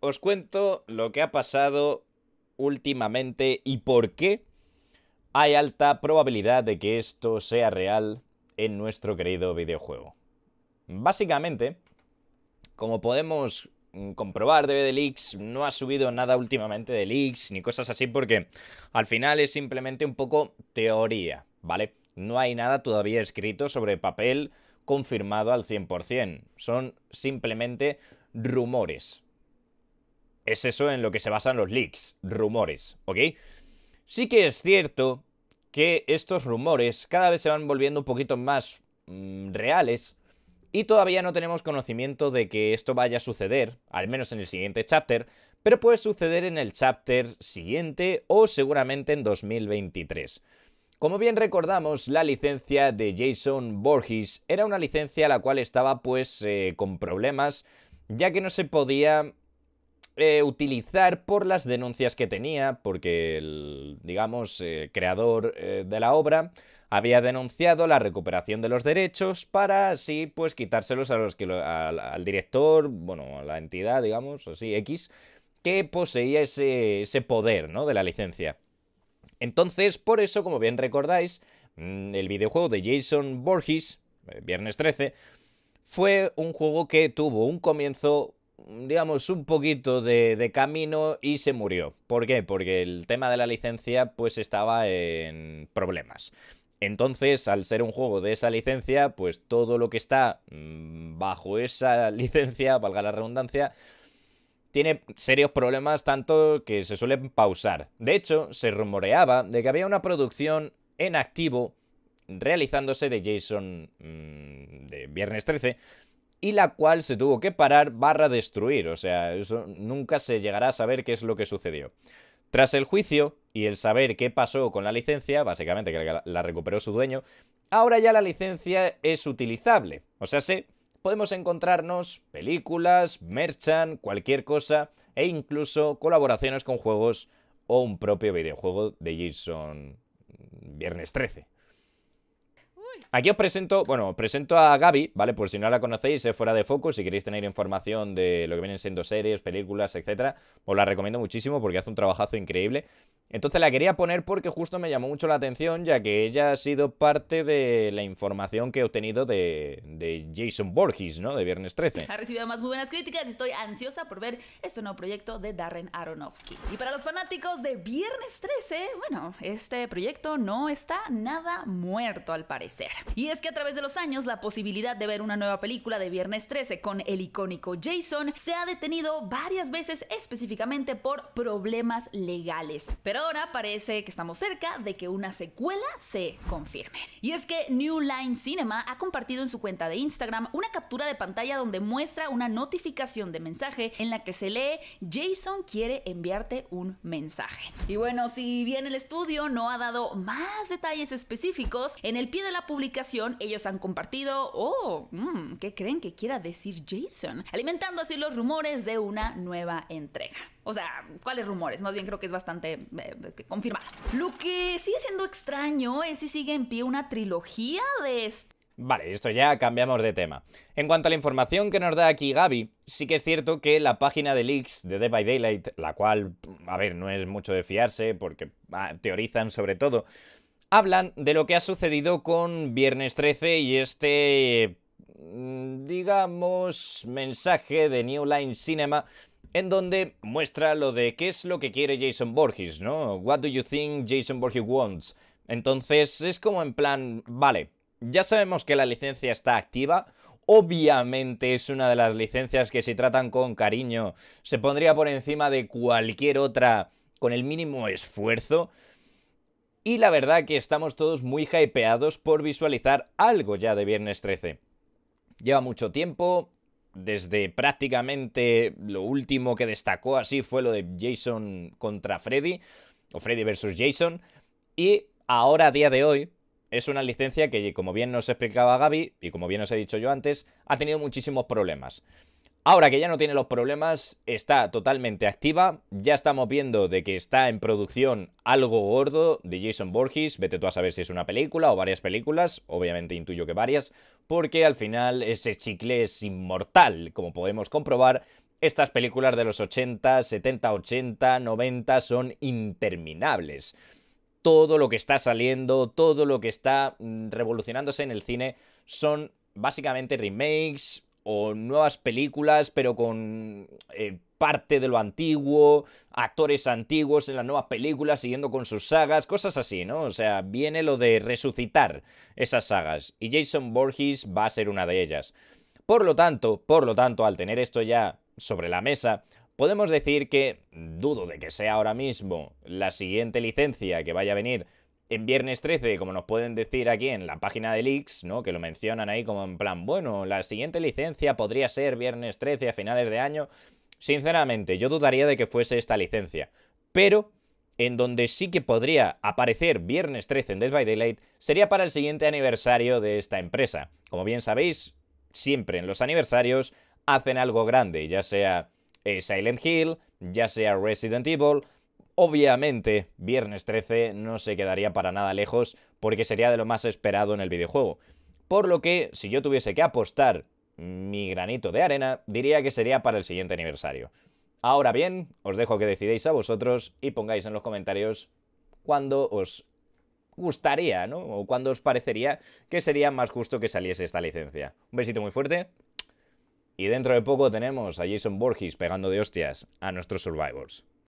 os cuento lo que ha pasado últimamente y por qué hay alta probabilidad de que esto sea real en nuestro querido videojuego. Básicamente, como podemos comprobar, de Leaks no ha subido nada últimamente de leaks ni cosas así porque al final es simplemente un poco teoría, ¿vale? No hay nada todavía escrito sobre papel confirmado al 100%. Son simplemente rumores, es eso en lo que se basan los leaks, rumores, ¿ok? Sí que es cierto que estos rumores cada vez se van volviendo un poquito más mm, reales y todavía no tenemos conocimiento de que esto vaya a suceder, al menos en el siguiente chapter, pero puede suceder en el chapter siguiente o seguramente en 2023. Como bien recordamos, la licencia de Jason Borges era una licencia la cual estaba pues eh, con problemas, ya que no se podía eh, utilizar por las denuncias que tenía, porque el, digamos, creador eh, de la obra había denunciado la recuperación de los derechos para así, pues, quitárselos a los que al director, bueno, a la entidad, digamos, así, X, que poseía ese, poder, ¿no? De la licencia. Entonces, por eso, como bien recordáis, mm, el videojuego de Jason Borges, eh, Viernes 13, fue un juego que tuvo un comienzo digamos, un poquito de, camino y se murió. ¿Por qué? Porque el tema de la licencia pues estaba en problemas. Entonces, al ser un juego de esa licencia, pues todo lo que está mm, bajo esa licencia, valga la redundancia, tiene serios problemas tanto que se suelen pausar. De hecho, se rumoreaba de que había una producción en activo realizándose de Jason mm, de Viernes 13 y la cual se tuvo que parar barra destruir, o sea, eso nunca se llegará a saber qué es lo que sucedió. Tras el juicio y el saber qué pasó con la licencia, básicamente que la recuperó su dueño, ahora ya la licencia es utilizable. O sea, sí, podemos encontrarnos películas, merchan, cualquier cosa e incluso colaboraciones con juegos o un propio videojuego de Jason Viernes 13. Aquí os presento, bueno, presento a Gaby, ¿vale? Por si no la conocéis, es fuera de foco. Si queréis tener información de lo que vienen siendo series, películas, etcétera, os la recomiendo muchísimo porque hace un trabajazo increíble. Entonces la quería poner porque justo me llamó mucho la atención, ya que ella ha sido parte de la información que he obtenido de, de Jason Borges, ¿no? De Viernes 13. Ha recibido más muy buenas críticas y estoy ansiosa por ver este nuevo proyecto de Darren Aronofsky. Y para los fanáticos de Viernes 13, bueno, este proyecto no está nada muerto al parecer. Y es que a través de los años la posibilidad de ver una nueva película de Viernes 13 con el icónico Jason se ha detenido varias veces específicamente por problemas legales. Pero ahora parece que estamos cerca de que una secuela se confirme. Y es que New Line Cinema ha compartido en su cuenta de Instagram una captura de pantalla donde muestra una notificación de mensaje en la que se lee Jason quiere enviarte un mensaje. Y bueno, si bien el estudio no ha dado más detalles específicos, en el pie de la publicación ellos han compartido, oh, mm, ¿qué creen que quiera decir Jason? Alimentando así los rumores de una nueva entrega. O sea, ¿cuáles rumores? Más bien creo que es bastante confirmada. Eh, confirmado. Lo que sigue siendo extraño es si sigue en pie una trilogía de Vale, esto ya cambiamos de tema. En cuanto a la información que nos da aquí Gaby, sí que es cierto que la página de leaks de Dead by Daylight, la cual, a ver, no es mucho de fiarse porque ah, teorizan sobre todo, hablan de lo que ha sucedido con Viernes 13 y este mm, digamos, mensaje de New Line Cinema en donde muestra lo de qué es lo que quiere Jason Borges, ¿no? What do you think Jason Borges wants? Entonces es como en plan, vale, ya sabemos que la licencia está activa, obviamente es una de las licencias que si tratan con cariño se pondría por encima de cualquier otra con el mínimo esfuerzo. Y la verdad que estamos todos muy hypeados por visualizar algo ya de Viernes 13. Lleva mucho tiempo, desde prácticamente lo último que destacó así fue lo de Jason contra Freddy, o Freddy versus Jason, y ahora a día de hoy es una licencia que, como bien nos explicaba Gaby, y como bien os he dicho yo antes, ha tenido muchísimos problemas. Ahora que ya no tiene los problemas, está totalmente activa. Ya estamos viendo de que está en producción algo gordo de Jason Borges. Vete tú a saber si es una película o varias películas. Obviamente intuyo que varias, porque al final ese chicle es inmortal, como podemos comprobar. Estas películas de los 80, 70, 80, 90 son interminables. Todo lo que está saliendo, todo lo que está mm, revolucionándose en el cine son básicamente remakes, o nuevas películas, pero con eh, parte de lo antiguo, actores antiguos en las nuevas películas, siguiendo con sus sagas, cosas así, ¿no? O sea, viene lo de resucitar esas sagas, y Jason Borges va a ser una de ellas. Por lo tanto, por lo tanto, al tener esto ya sobre la mesa, podemos decir que dudo de que sea ahora mismo la siguiente licencia que vaya a venir en viernes 13, como nos pueden decir aquí en la página de Leaks, ¿no? Que lo mencionan ahí como en plan, bueno, la siguiente licencia podría ser viernes 13 a finales de año. Sinceramente, yo dudaría de que fuese esta licencia. Pero en donde sí que podría aparecer viernes 13 en Dead by Daylight sería para el siguiente aniversario de esta empresa. Como bien sabéis, siempre en los aniversarios hacen algo grande, ya sea eh, Silent Hill, ya sea Resident Evil, Obviamente, Viernes 13 no se quedaría para nada lejos porque sería de lo más esperado en el videojuego. Por lo que, si yo tuviese que apostar mi granito de arena, diría que sería para el siguiente aniversario. Ahora bien, os dejo que decidáis a vosotros y pongáis en los comentarios cuándo os gustaría, ¿no? O cuándo os parecería que sería más justo que saliese esta licencia. Un besito muy fuerte. Y dentro de poco tenemos a Jason Borges pegando de hostias a nuestros Survivors.